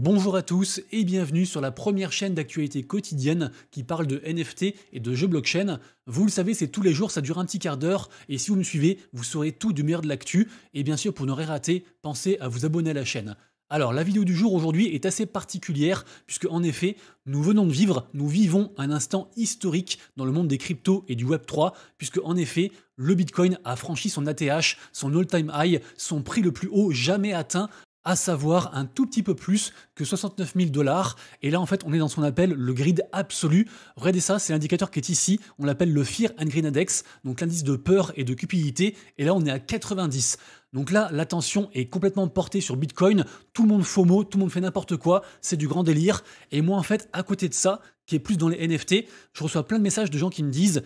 Bonjour à tous et bienvenue sur la première chaîne d'actualité quotidienne qui parle de NFT et de jeux blockchain. Vous le savez, c'est tous les jours, ça dure un petit quart d'heure et si vous me suivez, vous saurez tout du meilleur de l'actu. Et bien sûr, pour ne rien rater, pensez à vous abonner à la chaîne. Alors la vidéo du jour aujourd'hui est assez particulière puisque en effet nous venons de vivre, nous vivons un instant historique dans le monde des cryptos et du Web 3 puisque en effet le Bitcoin a franchi son ATH, son all-time high, son prix le plus haut jamais atteint à savoir un tout petit peu plus que 69 000 dollars. Et là, en fait, on est dans ce qu'on appelle le grid absolu. Regardez ça, c'est l'indicateur qui est ici. On l'appelle le Fear and Green Index, donc l'indice de peur et de cupidité. Et là, on est à 90. Donc là, l'attention est complètement portée sur Bitcoin. Tout le monde FOMO, tout le monde fait n'importe quoi. C'est du grand délire. Et moi, en fait, à côté de ça, qui est plus dans les NFT, je reçois plein de messages de gens qui me disent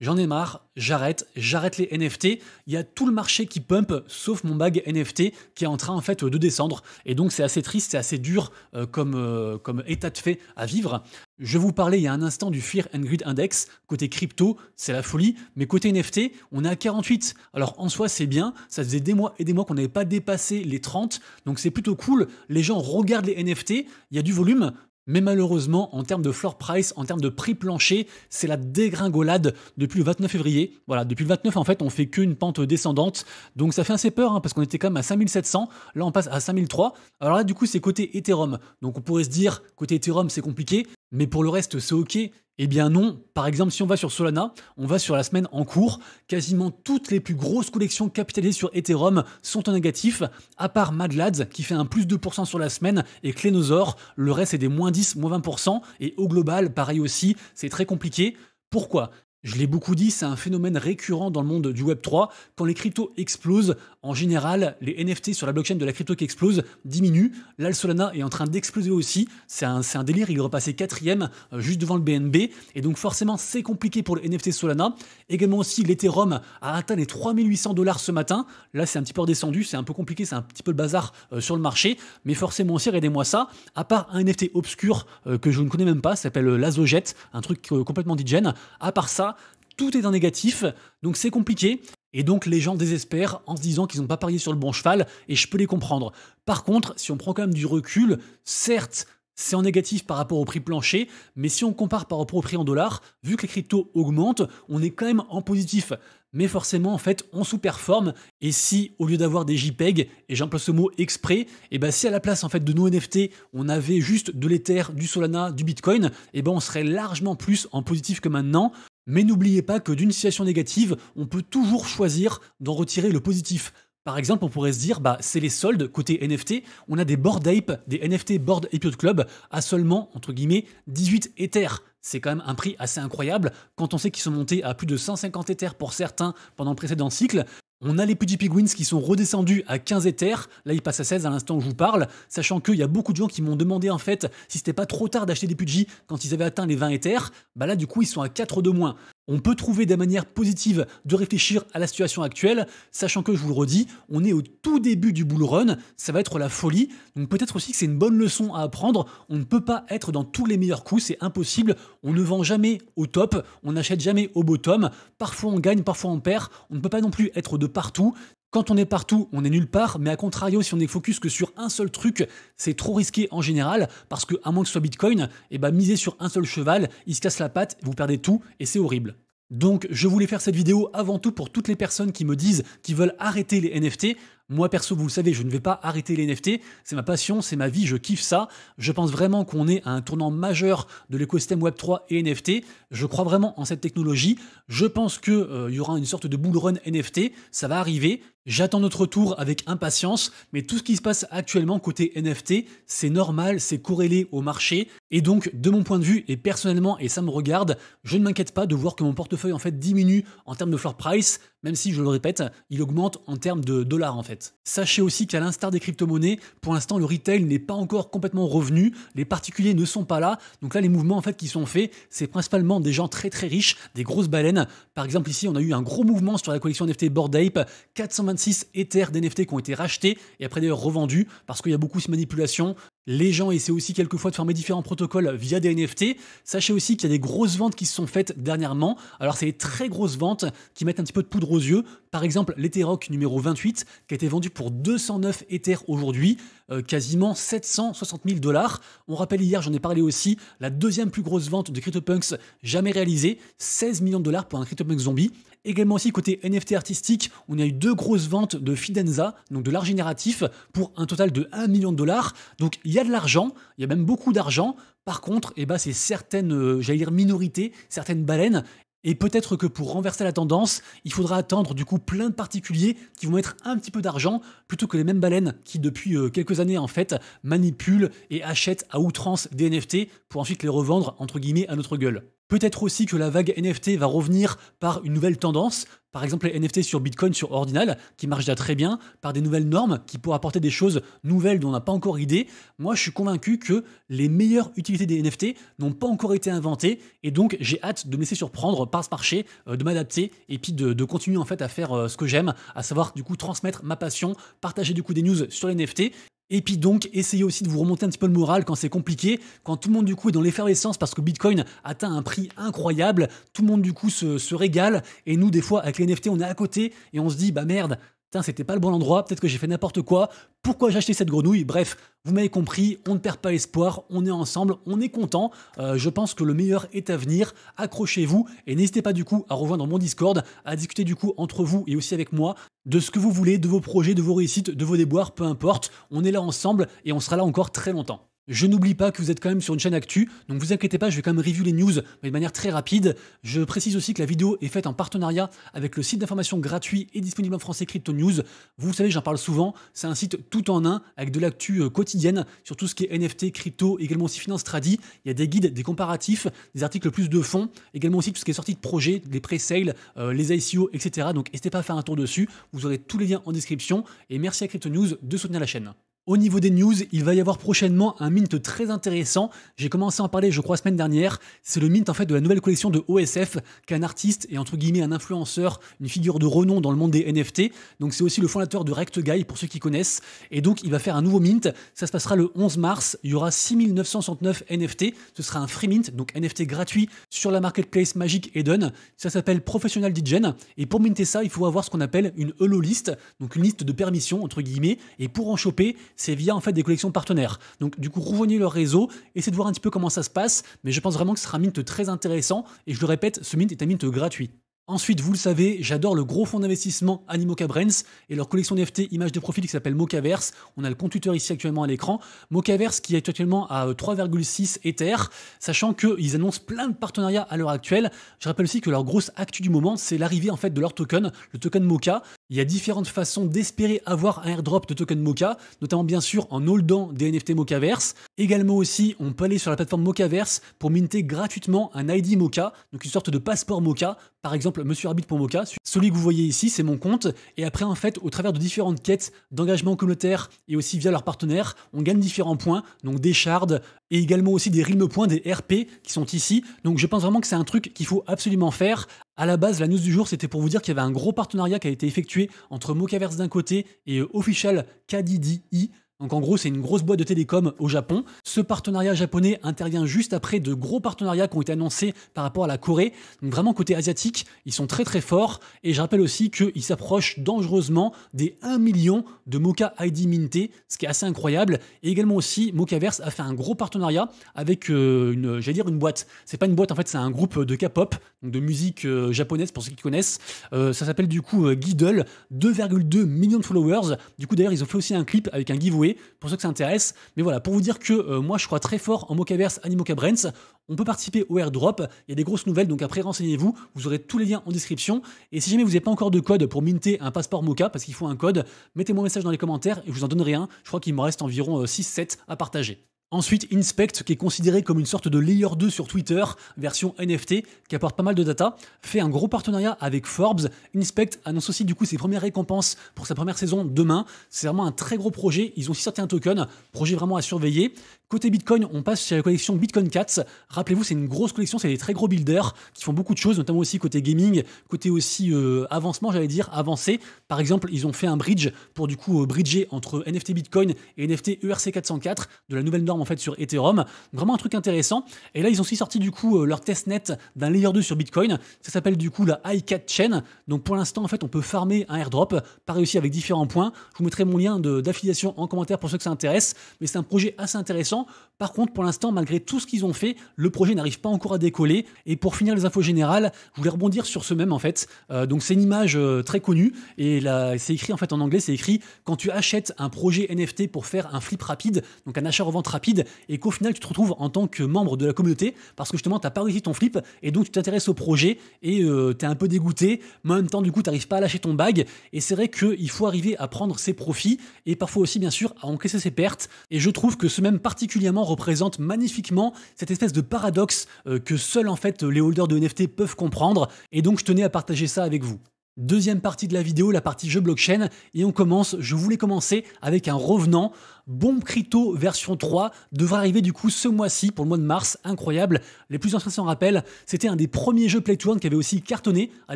J'en ai marre, j'arrête, j'arrête les NFT. Il y a tout le marché qui pump, sauf mon bag NFT qui est en train en fait de descendre. Et donc c'est assez triste, c'est assez dur euh, comme, euh, comme état de fait à vivre. Je vous parlais il y a un instant du Fear and Greed Index. Côté crypto, c'est la folie, mais côté NFT, on est à 48. Alors en soi, c'est bien. Ça faisait des mois et des mois qu'on n'avait pas dépassé les 30, donc c'est plutôt cool. Les gens regardent les NFT, il y a du volume, mais malheureusement, en termes de floor price, en termes de prix plancher, c'est la dégringolade depuis le 29 février. Voilà, depuis le 29, en fait, on fait qu'une pente descendante. Donc ça fait assez peur, hein, parce qu'on était quand même à 5700. Là, on passe à 5003. Alors là, du coup, c'est côté Ethereum. Donc on pourrait se dire, côté Ethereum, c'est compliqué mais pour le reste, c'est OK. Eh bien non, par exemple si on va sur Solana, on va sur la semaine en cours, quasiment toutes les plus grosses collections capitalisées sur Ethereum sont en négatif, à part Madlads qui fait un plus 2% sur la semaine et Clénosaure, le reste est des moins 10, moins 20%, et au global pareil aussi, c'est très compliqué. Pourquoi je l'ai beaucoup dit, c'est un phénomène récurrent dans le monde du Web3. Quand les cryptos explosent, en général, les NFT sur la blockchain de la crypto qui explose diminuent. Là, le Solana est en train d'exploser aussi. C'est un, délire, il est repassé quatrième, euh, juste devant le BNB. Et donc, forcément, c'est compliqué pour le NFT Solana. Également aussi, l'Ethereum a atteint les 3800 dollars ce matin. Là, c'est un petit peu redescendu, c'est un peu compliqué, c'est un petit peu le bazar euh, sur le marché. Mais forcément aussi, regardez-moi ça. À part un NFT obscur euh, que je ne connais même pas, s'appelle Lazojet, un truc complètement digène. À part ça, tout est en négatif, donc c'est compliqué. Et donc les gens désespèrent en se disant qu'ils n'ont pas parié sur le bon cheval, et je peux les comprendre. Par contre, si on prend quand même du recul, certes, c'est en négatif par rapport au prix plancher, mais si on compare par rapport au prix en dollars, vu que les cryptos augmentent, on est quand même en positif. Mais forcément, en fait, on sous-performe. Et si, au lieu d'avoir des JPEG, et j'emploie ce mot exprès, et eh ben si à la place en fait de nos NFT, on avait juste de l'Ether, du Solana, du Bitcoin, et eh ben on serait largement plus en positif que maintenant. Mais n'oubliez pas que d'une situation négative, on peut toujours choisir d'en retirer le positif. Par exemple, on pourrait se dire, bah, c'est les soldes côté NFT. On a des board ape, des NFT board de Club à seulement, entre guillemets, 18 éthers. C'est quand même un prix assez incroyable quand on sait qu'ils sont montés à plus de 150 éthers pour certains pendant le précédent cycle. On a les petits pigwins qui sont redescendus à 15 éthers. Là, ils passent à 16 à l'instant où je vous parle. Sachant qu'il y a beaucoup de gens qui m'ont demandé en fait si c'était pas trop tard d'acheter des Pudji quand ils avaient atteint les 20 éthers. Bah là, du coup, ils sont à 4 de moins. On peut trouver des manières positives de réfléchir à la situation actuelle, sachant que, je vous le redis, on est au tout début du bull run, ça va être la folie, donc peut-être aussi que c'est une bonne leçon à apprendre, on ne peut pas être dans tous les meilleurs coups, c'est impossible, on ne vend jamais au top, on n'achète jamais au bottom, parfois on gagne, parfois on perd, on ne peut pas non plus être de partout, quand on est partout, on est nulle part, mais à contrario, si on est focus que sur un seul truc, c'est trop risqué en général, parce que à moins que ce soit Bitcoin, et eh bah ben, miser sur un seul cheval, il se casse la patte, vous perdez tout, et c'est horrible. Donc je voulais faire cette vidéo avant tout pour toutes les personnes qui me disent qu'ils veulent arrêter les NFT. Moi perso, vous le savez, je ne vais pas arrêter les NFT, c'est ma passion, c'est ma vie, je kiffe ça. Je pense vraiment qu'on est à un tournant majeur de l'écosystème Web3 et NFT. Je crois vraiment en cette technologie. Je pense qu'il euh, y aura une sorte de bull run NFT, ça va arriver. J'attends notre tour avec impatience, mais tout ce qui se passe actuellement côté NFT, c'est normal, c'est corrélé au marché. Et donc, de mon point de vue, et personnellement, et ça me regarde, je ne m'inquiète pas de voir que mon portefeuille en fait diminue en termes de floor price, même si, je le répète, il augmente en termes de dollars en fait. Sachez aussi qu'à l'instar des crypto-monnaies, pour l'instant le retail n'est pas encore complètement revenu, les particuliers ne sont pas là, donc là les mouvements en fait qui sont faits, c'est principalement des gens très très riches, des grosses baleines. Par exemple ici on a eu un gros mouvement sur la collection NFT Bored Ape, 426 éthers d'NFT qui ont été rachetés et après d'ailleurs revendus parce qu'il y a beaucoup de manipulation, les gens essaient aussi quelquefois de former différents protocoles via des NFT. Sachez aussi qu'il y a des grosses ventes qui se sont faites dernièrement. Alors c'est des très grosses ventes qui mettent un petit peu de poudre aux yeux. Par exemple, l'Etherock numéro 28 qui a été vendu pour 209 Ether aujourd'hui, euh, quasiment 760 000 dollars. On rappelle hier, j'en ai parlé aussi, la deuxième plus grosse vente de CryptoPunks jamais réalisée, 16 millions de dollars pour un CryptoPunk zombie. Également aussi côté NFT artistique, on a eu deux grosses ventes de Fidenza, donc de l'art génératif, pour un total de 1 million de dollars. Donc il y a de l'argent, il y a même beaucoup d'argent. Par contre, eh ben, c'est certaines, euh, j'allais dire minorités, certaines baleines, et peut-être que pour renverser la tendance, il faudra attendre du coup plein de particuliers qui vont mettre un petit peu d'argent plutôt que les mêmes baleines qui depuis euh, quelques années en fait manipulent et achètent à outrance des NFT pour ensuite les revendre entre guillemets à notre gueule. Peut-être aussi que la vague NFT va revenir par une nouvelle tendance, par exemple les NFT sur Bitcoin, sur Ordinal, qui marchent déjà très bien, par des nouvelles normes qui pourraient apporter des choses nouvelles dont on n'a pas encore idée. Moi, je suis convaincu que les meilleures utilités des NFT n'ont pas encore été inventées, et donc j'ai hâte de me laisser surprendre par ce marché, euh, de m'adapter, et puis de, de, continuer en fait à faire euh, ce que j'aime, à savoir du coup transmettre ma passion, partager du coup des news sur les NFT, et puis donc, essayez aussi de vous remonter un petit peu le moral quand c'est compliqué, quand tout le monde du coup est dans l'effervescence parce que Bitcoin atteint un prix incroyable, tout le monde du coup se, se, régale, et nous des fois avec les NFT on est à côté et on se dit bah merde, c'était pas le bon endroit, peut-être que j'ai fait n'importe quoi, pourquoi j'ai acheté cette grenouille Bref, vous m'avez compris, on ne perd pas espoir, on est ensemble, on est content. Euh, je pense que le meilleur est à venir. Accrochez-vous et n'hésitez pas du coup à rejoindre mon Discord, à discuter du coup entre vous et aussi avec moi de ce que vous voulez, de vos projets, de vos réussites, de vos déboires, peu importe. On est là ensemble et on sera là encore très longtemps. Je n'oublie pas que vous êtes quand même sur une chaîne actu, donc vous inquiétez pas, je vais quand même review les news mais de manière très rapide. Je précise aussi que la vidéo est faite en partenariat avec le site d'information gratuit et disponible en français Crypto News. Vous savez, j'en parle souvent, c'est un site tout en un avec de l'actu euh, quotidienne sur tout ce qui est NFT, crypto, également aussi finance tradi. Il y a des guides, des comparatifs, des articles plus de fonds, également aussi tout ce qui est sorti de projet, les pre sales euh, les ICO, etc. Donc n'hésitez pas à faire un tour dessus. Vous aurez tous les liens en description et merci à Crypto News de soutenir la chaîne. Au niveau des news, il va y avoir prochainement un mint très intéressant. J'ai commencé à en parler, je crois, semaine dernière. C'est le mint en fait de la nouvelle collection de OSF, qu'un artiste et entre guillemets un influenceur, une figure de renom dans le monde des NFT. Donc c'est aussi le fondateur de Rect Guy pour ceux qui connaissent. Et donc il va faire un nouveau mint. Ça se passera le 11 mars. Il y aura 6969 NFT. Ce sera un free mint, donc NFT gratuit sur la marketplace Magic Eden. Ça s'appelle Professional digen. Et pour minter ça, il faut avoir ce qu'on appelle une hello list, donc une liste de permissions entre guillemets. Et pour en choper c'est via en fait des collections partenaires. Donc du coup, rejoignez leur réseau, essayez de voir un petit peu comment ça se passe, mais je pense vraiment que ce sera un mint très intéressant, et je le répète, ce mint est un mint gratuit. Ensuite, vous le savez, j'adore le gros fonds d'investissement Animoca Brands et leur collection NFT images de profil qui s'appelle Mocaverse. On a le compte Twitter ici actuellement à l'écran. Mocaverse qui est actuellement à 3,6 euh, Ether, sachant qu'ils annoncent plein de partenariats à l'heure actuelle. Je rappelle aussi que leur grosse actu du moment, c'est l'arrivée en fait de leur token, le token Mocha, il y a différentes façons d'espérer avoir un airdrop de token Mocha, notamment bien sûr en holdant des NFT Mochaverse. Également aussi, on peut aller sur la plateforme Mochaverse pour minter gratuitement un ID Mocha, donc une sorte de passeport Mocha, par exemple Moka. celui que vous voyez ici, c'est mon compte. Et après, en fait, au travers de différentes quêtes d'engagement communautaire et aussi via leurs partenaires, on gagne différents points, donc des shards et également aussi des rythmes points, des RP qui sont ici. Donc je pense vraiment que c'est un truc qu'il faut absolument faire. À la base, la news du jour, c'était pour vous dire qu'il y avait un gros partenariat qui a été effectué entre Mocaverse d'un côté et euh, Official KDDI donc en gros, c'est une grosse boîte de télécom au Japon. Ce partenariat japonais intervient juste après de gros partenariats qui ont été annoncés par rapport à la Corée. Donc vraiment côté asiatique, ils sont très très forts. Et je rappelle aussi qu'ils s'approchent dangereusement des 1 million de Mocha ID minté, ce qui est assez incroyable. Et également aussi, Mochaverse a fait un gros partenariat avec euh, une, j'allais dire une boîte. C'est pas une boîte en fait, c'est un groupe de K-pop, donc de musique euh, japonaise pour ceux qui connaissent. Euh, ça s'appelle du coup Giddle, 2,2 millions de followers. Du coup d'ailleurs, ils ont fait aussi un clip avec un giveaway pour ceux que ça intéresse. Mais voilà, pour vous dire que euh, moi je crois très fort en Mocaverse, Animoca Brands, on peut participer au airdrop, il y a des grosses nouvelles, donc après renseignez-vous, vous aurez tous les liens en description. Et si jamais vous n'avez pas encore de code pour minter un passeport Mocha, parce qu'il faut un code, mettez-moi un message dans les commentaires et je vous en donnerai un. Je crois qu'il me reste environ 6-7 euh, à partager. Ensuite, Inspect, qui est considéré comme une sorte de layer 2 sur Twitter, version NFT, qui apporte pas mal de data, fait un gros partenariat avec Forbes. Inspect annonce aussi du coup ses premières récompenses pour sa première saison demain. C'est vraiment un très gros projet. Ils ont aussi sorti un token, projet vraiment à surveiller. Côté Bitcoin, on passe sur la collection Bitcoin Cats. Rappelez-vous, c'est une grosse collection, c'est des très gros builders qui font beaucoup de choses, notamment aussi côté gaming, côté aussi euh, avancement, j'allais dire, avancé. Par exemple, ils ont fait un bridge pour du coup euh, bridger entre NFT Bitcoin et NFT ERC404 de la nouvelle norme en fait sur Ethereum. vraiment un truc intéressant. Et là, ils ont aussi sorti du coup euh, leur testnet d'un layer 2 sur Bitcoin. Ça s'appelle du coup la iCat Chain. Donc pour l'instant, en fait, on peut farmer un airdrop, pareil aussi avec différents points. Je vous mettrai mon lien d'affiliation en commentaire pour ceux que ça intéresse. Mais c'est un projet assez intéressant par contre, pour l'instant, malgré tout ce qu'ils ont fait, le projet n'arrive pas encore à décoller. Et pour finir les infos générales, je voulais rebondir sur ce même en fait. Euh, donc c'est une image euh, très connue et là, c'est écrit en fait en anglais, c'est écrit quand tu achètes un projet NFT pour faire un flip rapide, donc un achat-revente rapide, et qu'au final tu te retrouves en tant que membre de la communauté parce que justement n'as pas réussi ton flip et donc tu t'intéresses au projet et euh, tu es un peu dégoûté, mais en même temps du coup tu n'arrives pas à lâcher ton bag. Et c'est vrai qu'il faut arriver à prendre ses profits et parfois aussi bien sûr à encaisser ses pertes. Et je trouve que ce même parti particulièrement représente magnifiquement cette espèce de paradoxe euh, que seuls en fait les holders de NFT peuvent comprendre, et donc je tenais à partager ça avec vous. Deuxième partie de la vidéo, la partie jeu blockchain, et on commence, je voulais commencer avec un revenant, Bomb Crypto version 3, devrait arriver du coup ce mois-ci, pour le mois de mars, incroyable, les plus anciens s'en rappellent, c'était un des premiers jeux Play to Earn qui avait aussi cartonné, à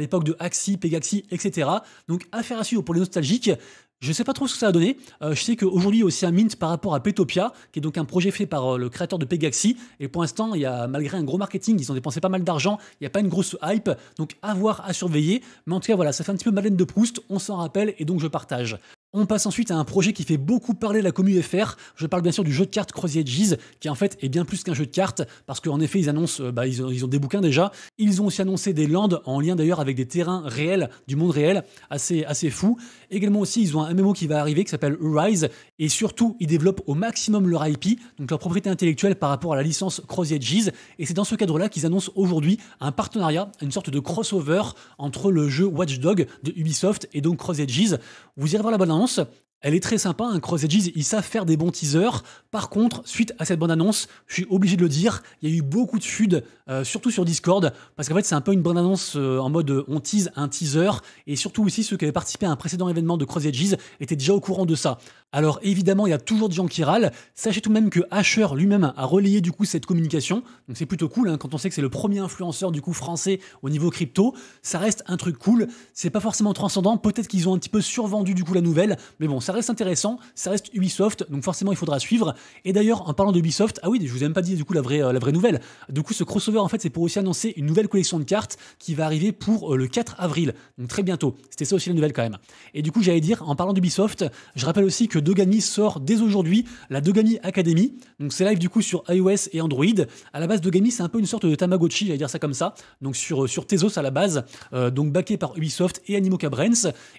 l'époque de Axie, Pegaxi, etc. Donc affaire à suivre pour les nostalgiques, je sais pas trop ce que ça a donné. Euh, je sais qu'aujourd'hui, il y a aussi un mint par rapport à Petopia, qui est donc un projet fait par euh, le créateur de Pegaxi. Et pour l'instant, il y a, malgré un gros marketing, ils ont dépensé pas mal d'argent. Il n'y a pas une grosse hype. Donc, à voir, à surveiller. Mais en tout cas, voilà, ça fait un petit peu Madeleine de Proust. On s'en rappelle et donc je partage. On passe ensuite à un projet qui fait beaucoup parler la commu FR. Je parle bien sûr du jeu de cartes Crossy Edges, qui en fait est bien plus qu'un jeu de cartes, parce qu'en effet, ils annoncent, euh, bah, ils, ont, des bouquins déjà. Ils ont aussi annoncé des landes, en lien d'ailleurs avec des terrains réels, du monde réel, assez, assez fou. Également aussi, ils ont un MMO qui va arriver, qui s'appelle Rise, et surtout, ils développent au maximum leur IP, donc leur propriété intellectuelle par rapport à la licence croisier Edges. Et c'est dans ce cadre-là qu'ils annoncent aujourd'hui un partenariat, une sorte de crossover entre le jeu Watch de Ubisoft et donc croisier Edges. Vous irez voir la sens elle est très sympa, un hein, Cross Edges, ils savent faire des bons teasers. Par contre, suite à cette bande-annonce, je suis obligé de le dire, il y a eu beaucoup de fudes, euh, surtout sur Discord, parce qu'en fait c'est un peu une bonne annonce euh, en mode on tease un teaser, et surtout aussi ceux qui avaient participé à un précédent événement de Cross Edges étaient déjà au courant de ça. Alors évidemment, il y a toujours des gens qui râlent. Sachez tout de même que Asher lui-même a relayé du coup cette communication, donc c'est plutôt cool hein, quand on sait que c'est le premier influenceur du coup français au niveau crypto. Ça reste un truc cool, c'est pas forcément transcendant, peut-être qu'ils ont un petit peu survendu du coup la nouvelle, mais bon, reste intéressant, ça reste Ubisoft, donc forcément il faudra suivre. Et d'ailleurs, en parlant d'Ubisoft, ah oui, je vous ai même pas dit du coup la vraie, euh, nouvelle. Du coup, ce crossover en fait, c'est pour aussi annoncer une nouvelle collection de cartes qui va arriver pour euh, le 4 avril, donc très bientôt. C'était ça aussi la nouvelle quand même. Et du coup, j'allais dire, en parlant d'Ubisoft, je rappelle aussi que Dogami sort dès aujourd'hui la Dogami Academy. Donc c'est live du coup sur iOS et Android. À la base, Dogami, c'est un peu une sorte de Tamagotchi, j'allais dire ça comme ça. Donc sur, sur Tezos à la base, euh, donc backé par Ubisoft et Animoca Brands,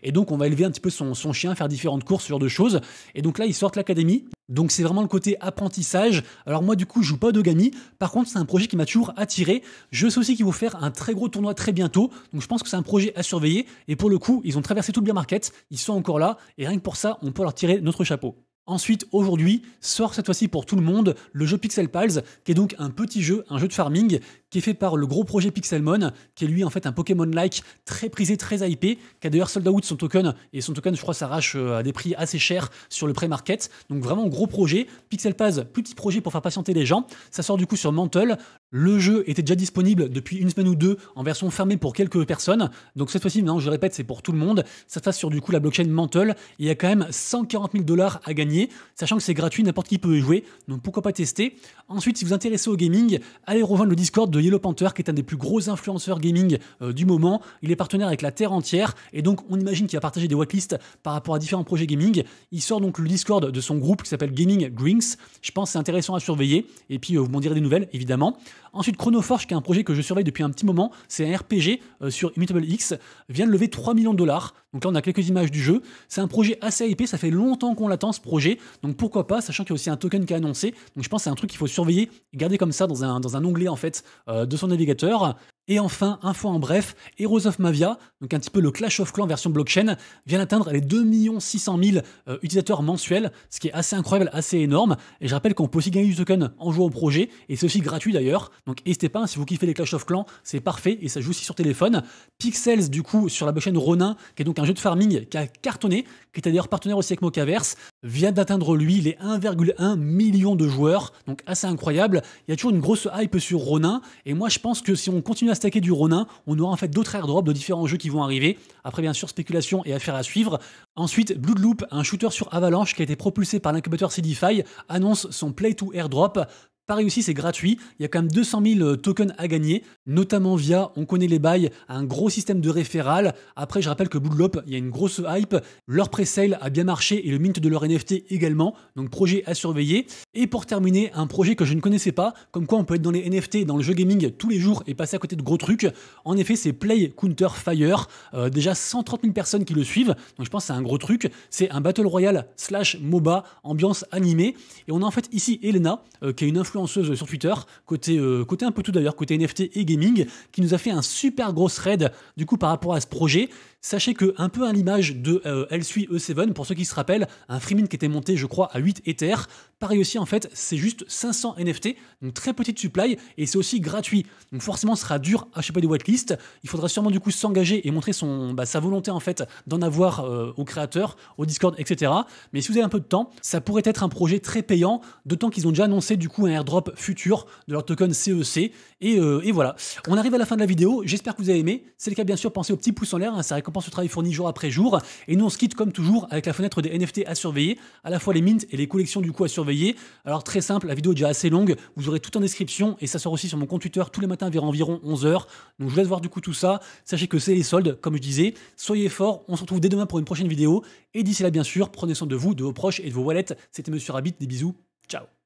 Et donc on va élever un petit peu son chien, faire différentes courses ce genre de choses. Et donc là, ils sortent l'académie. Donc c'est vraiment le côté apprentissage. Alors moi, du coup, je joue pas de Dogami. Par contre, c'est un projet qui m'a toujours attiré. Je sais aussi qu'ils vont faire un très gros tournoi très bientôt. Donc je pense que c'est un projet à surveiller. Et pour le coup, ils ont traversé tout le bien market. Ils sont encore là. Et rien que pour ça, on peut leur tirer notre chapeau. Ensuite, aujourd'hui, sort cette fois-ci pour tout le monde le jeu Pixel Pals, qui est donc un petit jeu, un jeu de farming, qui est fait par le gros projet Pixelmon, qui est lui en fait un Pokémon-like très prisé, très hypé, qui a d'ailleurs sold out son token, et son token, je crois, s'arrache euh, à des prix assez chers sur le pré-market. Donc vraiment gros projet. Pixel Pals, petit projet pour faire patienter les gens. Ça sort du coup sur Mantle. Le jeu était déjà disponible depuis une semaine ou deux en version fermée pour quelques personnes. Donc cette fois-ci, maintenant, je répète, c'est pour tout le monde. Ça se passe sur du coup la blockchain Mantle. Il y a quand même 140 000 dollars à gagner, sachant que c'est gratuit, n'importe qui peut y jouer. Donc pourquoi pas tester. Ensuite, si vous intéressez au gaming, allez rejoindre le Discord de Yellow Panther, qui est un des plus gros influenceurs gaming euh, du moment. Il est partenaire avec la Terre entière, et donc on imagine qu'il va partager des whitelists par rapport à différents projets gaming. Il sort donc le Discord de son groupe qui s'appelle Gaming greens Je pense que c'est intéressant à surveiller, et puis euh, vous m'en direz des nouvelles, évidemment. Ensuite, Chronoforge, qui est un projet que je surveille depuis un petit moment, c'est un RPG euh, sur Immutable X, vient de lever 3 millions de dollars. Donc là, on a quelques images du jeu. C'est un projet assez hypé, ça fait longtemps qu'on l'attend ce projet. Donc pourquoi pas, sachant qu'il y a aussi un token qui est annoncé. Donc je pense que c'est un truc qu'il faut surveiller garder comme ça dans un, onglet en fait euh, de son navigateur. Et enfin, info en bref, Heroes of Mavia, donc un petit peu le Clash of Clans version blockchain, vient d'atteindre les 2 600 000 utilisateurs mensuels, ce qui est assez incroyable, assez énorme. Et je rappelle qu'on peut aussi gagner du token en jouant au projet, et c'est aussi gratuit d'ailleurs. Donc n'hésitez pas, hein, si vous kiffez les Clash of Clans, c'est parfait, et ça joue aussi sur téléphone. Pixels, du coup, sur la blockchain Ronin, qui est donc un jeu de farming qui a cartonné, qui est d'ailleurs partenaire aussi avec Mocaverse vient d'atteindre lui les 1,1 million de joueurs, donc assez incroyable. Il y a toujours une grosse hype sur Ronin, et moi je pense que si on continue à stacker du Ronin, on aura en fait d'autres airdrops de différents jeux qui vont arriver. Après bien sûr spéculation et affaires à suivre. Ensuite, Bloodloop, un shooter sur Avalanche qui a été propulsé par l'incubateur CDFI, annonce son Play to Airdrop. Pareil aussi, c'est gratuit. Il y a quand même 200 000 euh, tokens à gagner, notamment via, on connaît les bails, un gros système de référal. Après, je rappelle que Bootlop, il y a une grosse hype. Leur presale a bien marché et le mint de leur NFT également. Donc, projet à surveiller. Et pour terminer, un projet que je ne connaissais pas, comme quoi on peut être dans les NFT, dans le jeu gaming tous les jours et passer à côté de gros trucs. En effet, c'est Play Counter Fire. Euh, déjà 130 000 personnes qui le suivent. Donc, je pense que c'est un gros truc. C'est un Battle Royale slash MOBA, ambiance animée. Et on a en fait ici Elena, euh, qui est une influence sur Twitter, côté, euh, côté un peu tout d'ailleurs, côté NFT et gaming, qui nous a fait un super gros thread du coup par rapport à ce projet. Sachez que, un peu à l'image de euh, E7, e pour ceux qui se rappellent, un Freemin qui était monté, je crois, à 8 Ether, pareil aussi, en fait, c'est juste 500 NFT, donc très petite supply, et c'est aussi gratuit. Donc forcément, ce sera dur à choper des whitelists. Il faudra sûrement du coup s'engager et montrer son, bah, sa volonté, en fait, d'en avoir euh, aux créateurs, au Discord, etc. Mais si vous avez un peu de temps, ça pourrait être un projet très payant, d'autant qu'ils ont déjà annoncé, du coup, un airdrop futur de leur token CEC. E et, euh, et voilà. On arrive à la fin de la vidéo, j'espère que vous avez aimé. C'est le cas, bien sûr, pensez au petit pouce en l'air, hein, pense au travail fourni jour après jour. Et nous, on se quitte comme toujours avec la fenêtre des NFT à surveiller, à la fois les mints et les collections du coup à surveiller. Alors très simple, la vidéo est déjà assez longue, vous aurez tout en description et ça sort aussi sur mon compte Twitter tous les matins vers environ 11h. Donc je vous laisse voir du coup tout ça. Sachez que c'est les soldes, comme je disais. Soyez forts, on se retrouve dès demain pour une prochaine vidéo. Et d'ici là, bien sûr, prenez soin de vous, de vos proches et de vos wallets. C'était Monsieur Rabbit, des bisous, ciao